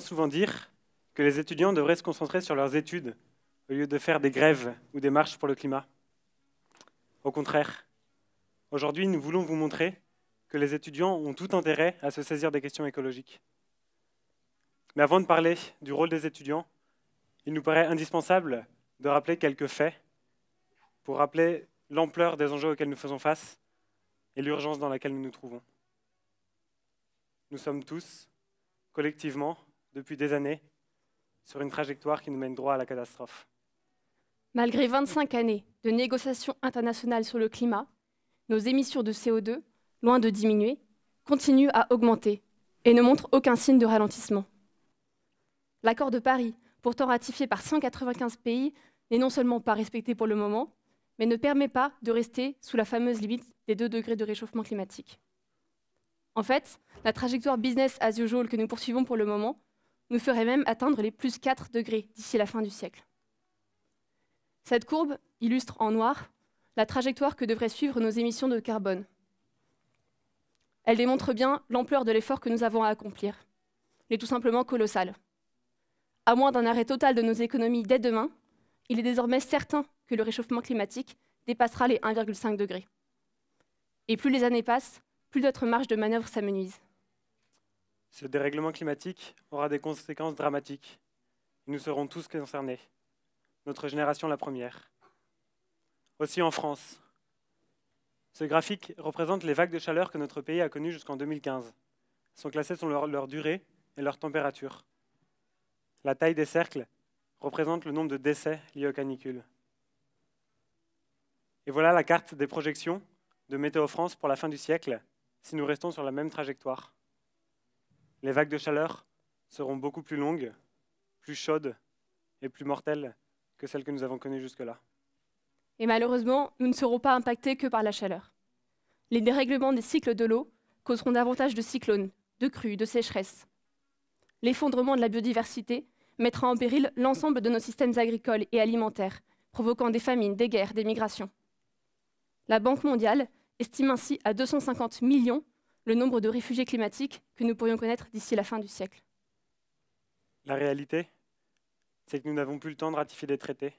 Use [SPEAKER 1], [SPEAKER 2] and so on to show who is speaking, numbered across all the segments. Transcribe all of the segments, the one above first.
[SPEAKER 1] souvent dire que les étudiants devraient se concentrer sur leurs études au lieu de faire des grèves ou des marches pour le climat. Au contraire, aujourd'hui, nous voulons vous montrer que les étudiants ont tout intérêt à se saisir des questions écologiques. Mais avant de parler du rôle des étudiants, il nous paraît indispensable de rappeler quelques faits pour rappeler l'ampleur des enjeux auxquels nous faisons face et l'urgence dans laquelle nous nous trouvons. Nous sommes tous, collectivement, depuis des années sur une trajectoire qui nous mène droit à la catastrophe.
[SPEAKER 2] Malgré 25 années de négociations internationales sur le climat, nos émissions de CO2, loin de diminuer, continuent à augmenter et ne montrent aucun signe de ralentissement. L'accord de Paris, pourtant ratifié par 195 pays, n'est non seulement pas respecté pour le moment, mais ne permet pas de rester sous la fameuse limite des 2 degrés de réchauffement climatique. En fait, la trajectoire business as usual que nous poursuivons pour le moment nous ferait même atteindre les plus 4 degrés d'ici la fin du siècle. Cette courbe illustre en noir la trajectoire que devraient suivre nos émissions de carbone. Elle démontre bien l'ampleur de l'effort que nous avons à accomplir. Elle est tout simplement colossal. À moins d'un arrêt total de nos économies dès demain, il est désormais certain que le réchauffement climatique dépassera les 1,5 degrés. Et plus les années passent, plus notre marge de manœuvre s'amenuise.
[SPEAKER 1] Ce dérèglement climatique aura des conséquences dramatiques. Nous serons tous concernés, notre génération la première. Aussi en France. Ce graphique représente les vagues de chaleur que notre pays a connues jusqu'en 2015. Elles sont classées sur leur durée et leur température. La taille des cercles représente le nombre de décès liés aux canicules. Et voilà la carte des projections de Météo France pour la fin du siècle, si nous restons sur la même trajectoire les vagues de chaleur seront beaucoup plus longues, plus chaudes et plus mortelles que celles que nous avons connues jusque-là.
[SPEAKER 2] Et malheureusement, nous ne serons pas impactés que par la chaleur. Les dérèglements des cycles de l'eau causeront davantage de cyclones, de crues, de sécheresses. L'effondrement de la biodiversité mettra en péril l'ensemble de nos systèmes agricoles et alimentaires, provoquant des famines, des guerres, des migrations. La Banque mondiale estime ainsi à 250 millions le nombre de réfugiés climatiques que nous pourrions connaître d'ici la fin du siècle.
[SPEAKER 1] La réalité, c'est que nous n'avons plus le temps de ratifier des traités.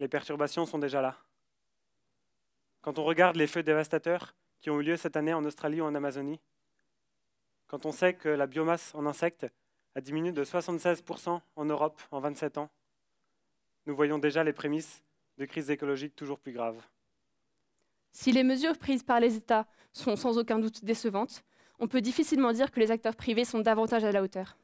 [SPEAKER 1] Les perturbations sont déjà là. Quand on regarde les feux dévastateurs qui ont eu lieu cette année en Australie ou en Amazonie, quand on sait que la biomasse en insectes a diminué de 76% en Europe en 27 ans, nous voyons déjà les prémices de crises écologiques toujours plus graves.
[SPEAKER 2] Si les mesures prises par les États sont sans aucun doute décevantes, on peut difficilement dire que les acteurs privés sont davantage à la hauteur.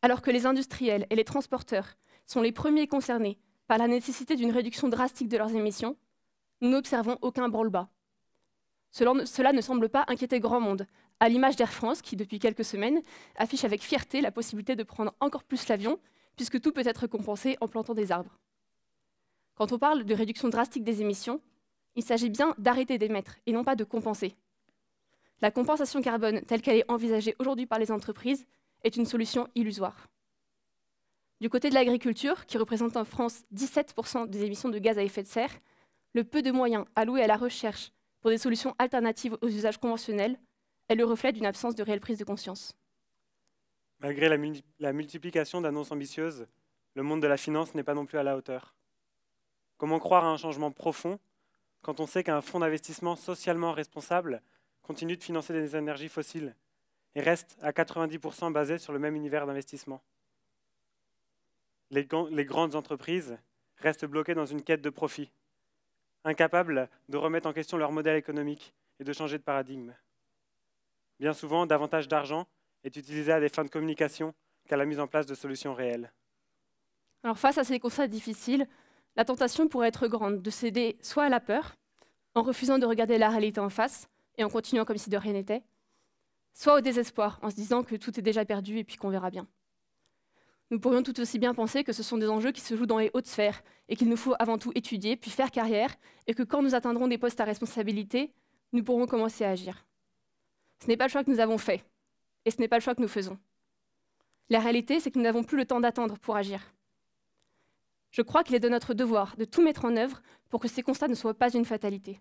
[SPEAKER 2] Alors que les industriels et les transporteurs sont les premiers concernés par la nécessité d'une réduction drastique de leurs émissions, nous n'observons aucun branle-bas. Cela ne semble pas inquiéter grand monde, à l'image d'Air France qui, depuis quelques semaines, affiche avec fierté la possibilité de prendre encore plus l'avion, puisque tout peut être compensé en plantant des arbres. Quand on parle de réduction drastique des émissions, il s'agit bien d'arrêter d'émettre et non pas de compenser. La compensation carbone telle qu'elle est envisagée aujourd'hui par les entreprises est une solution illusoire. Du côté de l'agriculture, qui représente en France 17% des émissions de gaz à effet de serre, le peu de moyens alloués à la recherche pour des solutions alternatives aux usages conventionnels est le reflet d'une absence de réelle prise de conscience.
[SPEAKER 1] Malgré la, multiplication d'annonces ambitieuses, le monde de la finance n'est pas non plus à la hauteur. Comment croire à un changement profond quand on sait qu'un fonds d'investissement socialement responsable continue de financer des énergies fossiles et reste à 90% basé sur le même univers d'investissement. Les, grandes entreprises restent bloquées dans une quête de profit, incapables de remettre en question leur modèle économique et de changer de paradigme. Bien souvent, davantage d'argent est utilisé à des fins de communication qu'à la mise en place de solutions réelles.
[SPEAKER 2] Alors face à ces constats difficiles, la tentation pourrait être grande de céder soit à la peur, en refusant de regarder la réalité en face et en continuant comme si de rien n'était, soit au désespoir, en se disant que tout est déjà perdu et puis qu'on verra bien. Nous pourrions tout aussi bien penser que ce sont des enjeux qui se jouent dans les hautes sphères et qu'il nous faut avant tout étudier, puis faire carrière, et que quand nous atteindrons des postes à responsabilité, nous pourrons commencer à agir. Ce n'est pas le choix que nous avons fait, et ce n'est pas le choix que nous faisons. La réalité, c'est que nous n'avons plus le temps d'attendre pour agir. Je crois qu'il est de notre devoir de tout mettre en œuvre pour que ces constats ne soient pas une fatalité.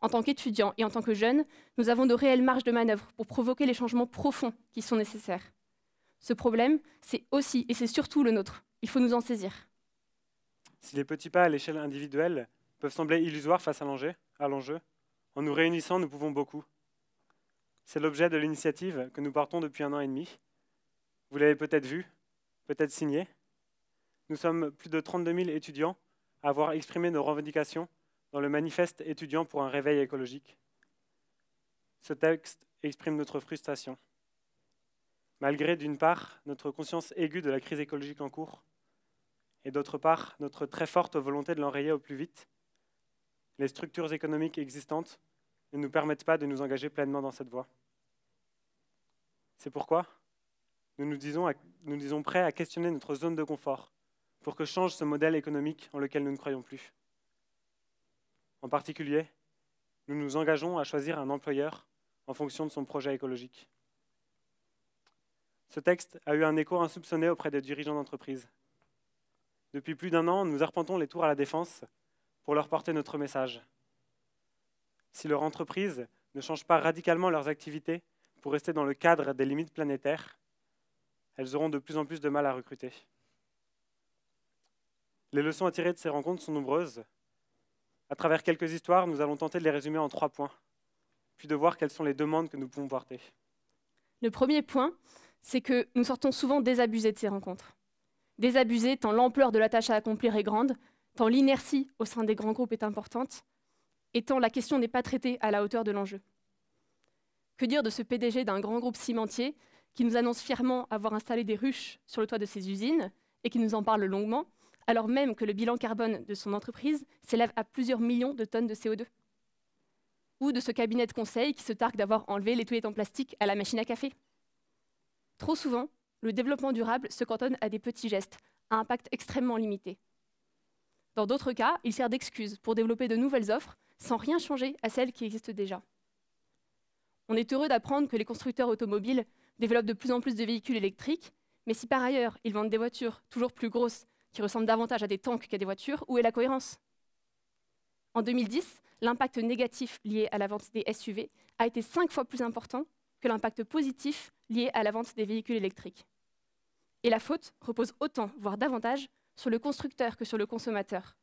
[SPEAKER 2] En tant qu'étudiants et en tant que jeunes, nous avons de réelles marges de manœuvre pour provoquer les changements profonds qui sont nécessaires. Ce problème, c'est aussi et c'est surtout le nôtre. Il faut nous en saisir.
[SPEAKER 1] Si les petits pas à l'échelle individuelle peuvent sembler illusoires face à l'enjeu, en nous réunissant, nous pouvons beaucoup. C'est l'objet de l'initiative que nous partons depuis un an et demi. Vous l'avez peut-être vu, peut-être signé, nous sommes plus de 32 000 étudiants à avoir exprimé nos revendications dans le manifeste étudiant pour un réveil écologique. Ce texte exprime notre frustration. Malgré, d'une part, notre conscience aiguë de la crise écologique en cours, et d'autre part, notre très forte volonté de l'enrayer au plus vite, les structures économiques existantes ne nous permettent pas de nous engager pleinement dans cette voie. C'est pourquoi nous nous disons, nous disons prêts à questionner notre zone de confort pour que change ce modèle économique en lequel nous ne croyons plus. En particulier, nous nous engageons à choisir un employeur en fonction de son projet écologique. Ce texte a eu un écho insoupçonné auprès des dirigeants d'entreprise. Depuis plus d'un an, nous arpentons les tours à la défense pour leur porter notre message. Si leur entreprise ne change pas radicalement leurs activités pour rester dans le cadre des limites planétaires, elles auront de plus en plus de mal à recruter. Les leçons à tirer de ces rencontres sont nombreuses. À travers quelques histoires, nous allons tenter de les résumer en trois points, puis de voir quelles sont les demandes que nous pouvons porter.
[SPEAKER 2] Le premier point, c'est que nous sortons souvent désabusés de ces rencontres. Désabusés tant l'ampleur de la tâche à accomplir est grande, tant l'inertie au sein des grands groupes est importante, et tant la question n'est pas traitée à la hauteur de l'enjeu. Que dire de ce PDG d'un grand groupe cimentier qui nous annonce fièrement avoir installé des ruches sur le toit de ses usines et qui nous en parle longuement, alors même que le bilan carbone de son entreprise s'élève à plusieurs millions de tonnes de CO2 Ou de ce cabinet de conseil qui se targue d'avoir enlevé les toilettes en plastique à la machine à café Trop souvent, le développement durable se cantonne à des petits gestes, à impact extrêmement limité. Dans d'autres cas, il sert d'excuse pour développer de nouvelles offres sans rien changer à celles qui existent déjà. On est heureux d'apprendre que les constructeurs automobiles développent de plus en plus de véhicules électriques, mais si par ailleurs ils vendent des voitures toujours plus grosses qui ressemblent davantage à des tanks qu'à des voitures, où est la cohérence En 2010, l'impact négatif lié à la vente des SUV a été cinq fois plus important que l'impact positif lié à la vente des véhicules électriques. Et la faute repose autant, voire davantage, sur le constructeur que sur le consommateur,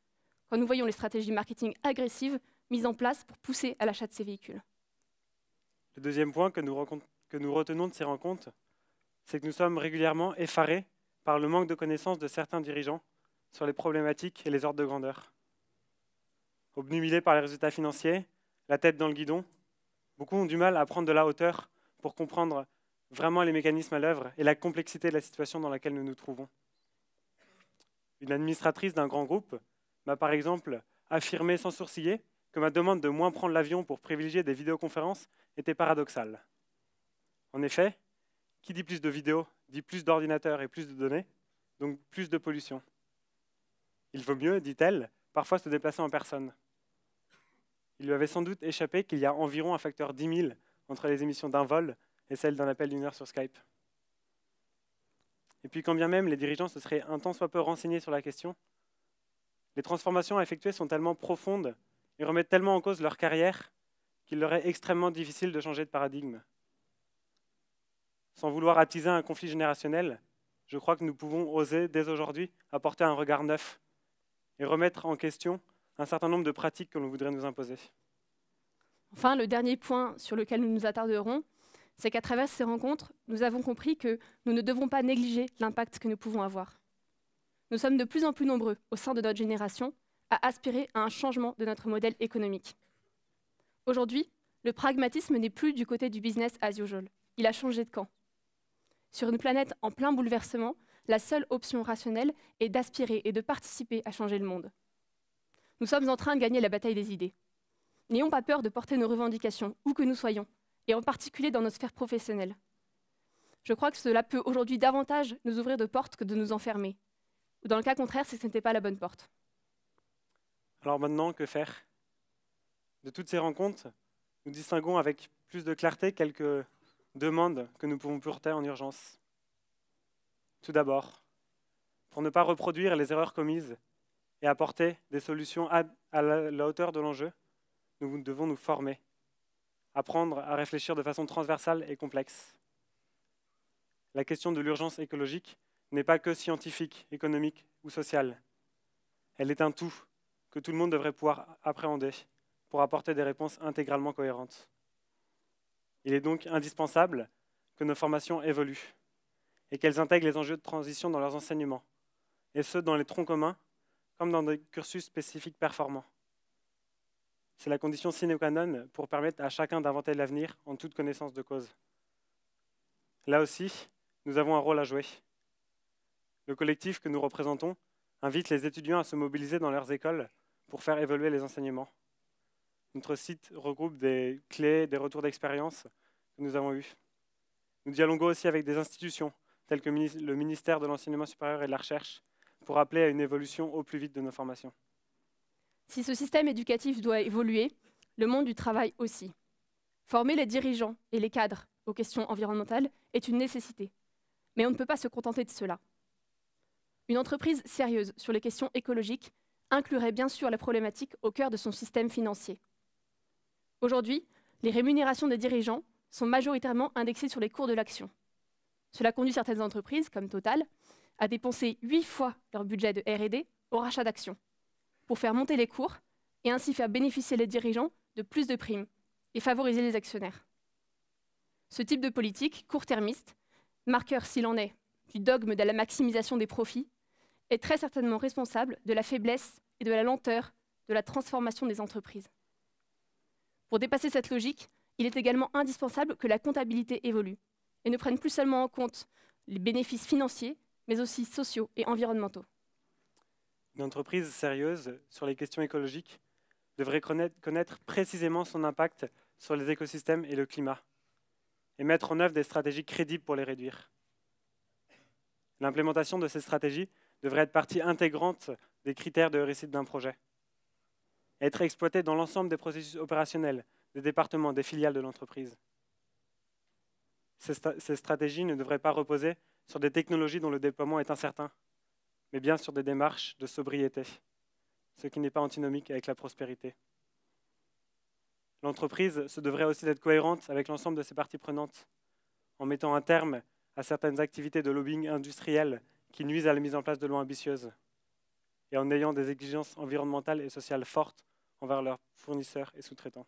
[SPEAKER 2] quand nous voyons les stratégies marketing agressives mises en place pour pousser à l'achat de ces véhicules.
[SPEAKER 1] Le deuxième point que nous, que nous retenons de ces rencontres, c'est que nous sommes régulièrement effarés par le manque de connaissances de certains dirigeants sur les problématiques et les ordres de grandeur. Obnubilés par les résultats financiers, la tête dans le guidon, beaucoup ont du mal à prendre de la hauteur pour comprendre vraiment les mécanismes à l'œuvre et la complexité de la situation dans laquelle nous nous trouvons. Une administratrice d'un grand groupe m'a par exemple affirmé sans sourciller que ma demande de moins prendre l'avion pour privilégier des vidéoconférences était paradoxale. En effet, qui dit plus de vidéos dit plus d'ordinateurs et plus de données, donc plus de pollution. Il vaut mieux, dit-elle, parfois se déplacer en personne. Il lui avait sans doute échappé qu'il y a environ un facteur 10 000 entre les émissions d'un vol et celles d'un appel d'une heure sur Skype. Et puis quand bien même les dirigeants se seraient un temps soit peu renseignés sur la question, les transformations à effectuer sont tellement profondes et remettent tellement en cause leur carrière qu'il leur est extrêmement difficile de changer de paradigme sans vouloir attiser un conflit générationnel, je crois que nous pouvons oser, dès aujourd'hui, apporter un regard neuf et remettre en question un certain nombre de pratiques que l'on voudrait nous imposer.
[SPEAKER 2] Enfin, le dernier point sur lequel nous nous attarderons, c'est qu'à travers ces rencontres, nous avons compris que nous ne devons pas négliger l'impact que nous pouvons avoir. Nous sommes de plus en plus nombreux au sein de notre génération à aspirer à un changement de notre modèle économique. Aujourd'hui, le pragmatisme n'est plus du côté du business as usual. Il a changé de camp. Sur une planète en plein bouleversement, la seule option rationnelle est d'aspirer et de participer à changer le monde. Nous sommes en train de gagner la bataille des idées. N'ayons pas peur de porter nos revendications, où que nous soyons, et en particulier dans nos sphères professionnelles. Je crois que cela peut aujourd'hui davantage nous ouvrir de portes que de nous enfermer. Dans le cas contraire, si ce n'était pas la bonne porte.
[SPEAKER 1] Alors maintenant, que faire De toutes ces rencontres, nous distinguons avec plus de clarté quelques Demande que nous pouvons porter en urgence. Tout d'abord, pour ne pas reproduire les erreurs commises et apporter des solutions à, la hauteur de l'enjeu, nous devons nous former, apprendre à réfléchir de façon transversale et complexe. La question de l'urgence écologique n'est pas que scientifique, économique ou sociale. Elle est un tout que tout le monde devrait pouvoir appréhender pour apporter des réponses intégralement cohérentes. Il est donc indispensable que nos formations évoluent et qu'elles intègrent les enjeux de transition dans leurs enseignements, et ce, dans les troncs communs, comme dans des cursus spécifiques performants. C'est la condition sine qua non pour permettre à chacun d'inventer l'avenir en toute connaissance de cause. Là aussi, nous avons un rôle à jouer. Le collectif que nous représentons invite les étudiants à se mobiliser dans leurs écoles pour faire évoluer les enseignements. Notre site regroupe des clés, des retours d'expérience que nous avons eus. Nous dialoguons aussi avec des institutions telles que le ministère de l'Enseignement supérieur et de la Recherche pour appeler à une évolution au plus vite de nos formations.
[SPEAKER 2] Si ce système éducatif doit évoluer, le monde du travail aussi. Former les dirigeants et les cadres aux questions environnementales est une nécessité, mais on ne peut pas se contenter de cela. Une entreprise sérieuse sur les questions écologiques inclurait bien sûr la problématique au cœur de son système financier. Aujourd'hui, les rémunérations des dirigeants sont majoritairement indexées sur les cours de l'action. Cela conduit certaines entreprises, comme Total, à dépenser huit fois leur budget de RD au rachat d'actions, pour faire monter les cours et ainsi faire bénéficier les dirigeants de plus de primes et favoriser les actionnaires. Ce type de politique court-termiste, marqueur s'il en est du dogme de la maximisation des profits, est très certainement responsable de la faiblesse et de la lenteur de la transformation des entreprises. Pour dépasser cette logique, il est également indispensable que la comptabilité évolue et ne prenne plus seulement en compte les bénéfices financiers, mais aussi sociaux et environnementaux.
[SPEAKER 1] Une entreprise sérieuse sur les questions écologiques devrait connaître précisément son impact sur les écosystèmes et le climat, et mettre en œuvre des stratégies crédibles pour les réduire. L'implémentation de ces stratégies devrait être partie intégrante des critères de réussite d'un projet être exploité dans l'ensemble des processus opérationnels, des départements, des filiales de l'entreprise. Ces, stratégies ne devraient pas reposer sur des technologies dont le déploiement est incertain, mais bien sur des démarches de sobriété, ce qui n'est pas antinomique avec la prospérité. L'entreprise se devrait aussi d'être cohérente avec l'ensemble de ses parties prenantes, en mettant un terme à certaines activités de lobbying industriel qui nuisent à la mise en place de lois ambitieuses, et en ayant des exigences environnementales et sociales fortes envers leurs fournisseurs et sous-traitants.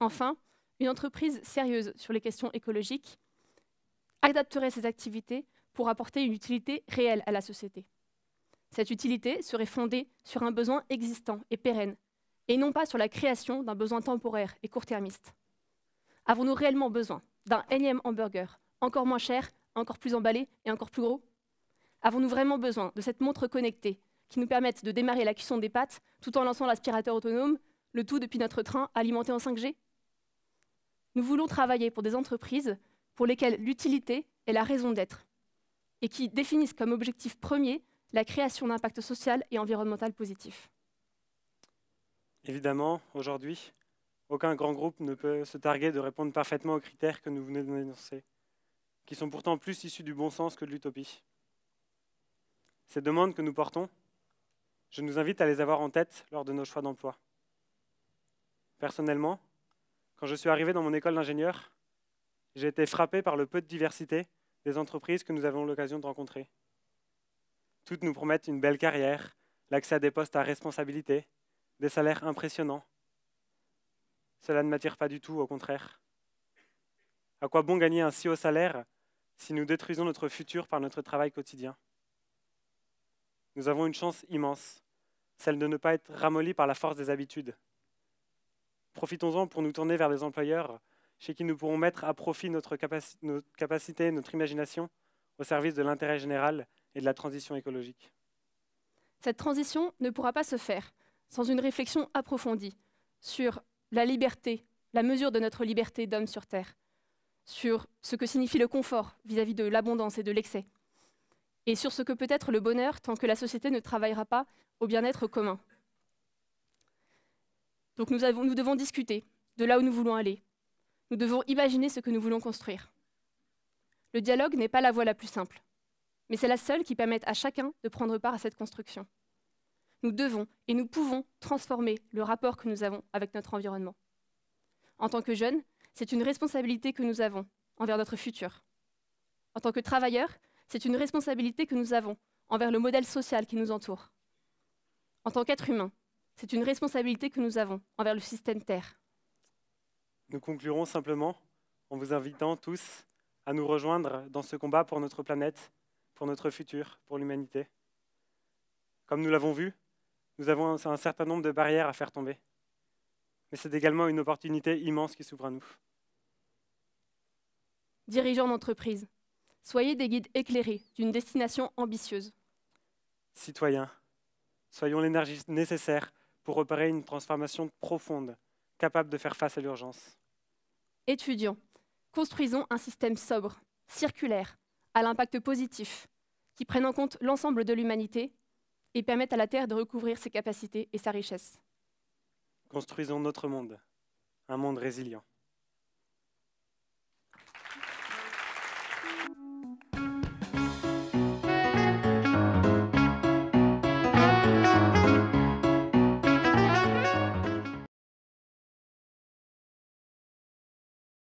[SPEAKER 2] Enfin, une entreprise sérieuse sur les questions écologiques adapterait ses activités pour apporter une utilité réelle à la société. Cette utilité serait fondée sur un besoin existant et pérenne, et non pas sur la création d'un besoin temporaire et court-termiste. Avons-nous réellement besoin d'un énième hamburger, encore moins cher, encore plus emballé et encore plus gros Avons-nous vraiment besoin de cette montre connectée qui nous permettent de démarrer la cuisson des pâtes tout en lançant l'aspirateur autonome, le tout depuis notre train alimenté en 5G Nous voulons travailler pour des entreprises pour lesquelles l'utilité est la raison d'être et qui définissent comme objectif premier la création d'impact social et environnemental positif.
[SPEAKER 1] Évidemment, aujourd'hui, aucun grand groupe ne peut se targuer de répondre parfaitement aux critères que nous venons d'énoncer, qui sont pourtant plus issus du bon sens que de l'utopie. Ces demandes que nous portons, je nous invite à les avoir en tête lors de nos choix d'emploi. Personnellement, quand je suis arrivé dans mon école d'ingénieur, j'ai été frappé par le peu de diversité des entreprises que nous avons l'occasion de rencontrer. Toutes nous promettent une belle carrière, l'accès à des postes à responsabilité, des salaires impressionnants. Cela ne m'attire pas du tout, au contraire. À quoi bon gagner un si haut salaire si nous détruisons notre futur par notre travail quotidien Nous avons une chance immense celle de ne pas être ramollie par la force des habitudes. Profitons-en pour nous tourner vers des employeurs chez qui nous pourrons mettre à profit notre, notre capacité, notre imagination au service de l'intérêt général et de la transition écologique.
[SPEAKER 2] Cette transition ne pourra pas se faire sans une réflexion approfondie sur la liberté, la mesure de notre liberté d'homme sur Terre, sur ce que signifie le confort vis à -vis de l'abondance et de l'excès, et sur ce que peut être le bonheur tant que la société ne travaillera pas au bien-être commun. Donc nous, nous devons discuter de là où nous voulons aller. Nous devons imaginer ce que nous voulons construire. Le dialogue n'est pas la voie la plus simple, mais c'est la seule qui permette à chacun de prendre part à cette construction. Nous devons et nous pouvons transformer le rapport que nous avons avec notre environnement. En tant que jeunes, c'est une responsabilité que nous avons envers notre futur. En tant que travailleurs, c'est une responsabilité que nous avons envers le modèle social qui nous entoure. En tant qu'être humain, c'est une responsabilité que nous avons envers le système Terre.
[SPEAKER 1] Nous conclurons simplement en vous invitant tous à nous rejoindre dans ce combat pour notre planète, pour notre futur, pour l'humanité. Comme nous l'avons vu, nous avons un certain nombre de barrières à faire tomber. Mais c'est également une opportunité immense qui s'ouvre à nous.
[SPEAKER 2] Dirigeant d'entreprise, Soyez des guides éclairés d'une destination ambitieuse.
[SPEAKER 1] Citoyens, soyons l'énergie nécessaire pour opérer une transformation profonde, capable de faire face à l'urgence.
[SPEAKER 2] Étudiants, construisons un système sobre, circulaire, à l'impact positif, qui prenne en compte l'ensemble de l'humanité et permette à la Terre de recouvrir ses capacités et sa richesse.
[SPEAKER 1] Construisons notre monde, un monde résilient.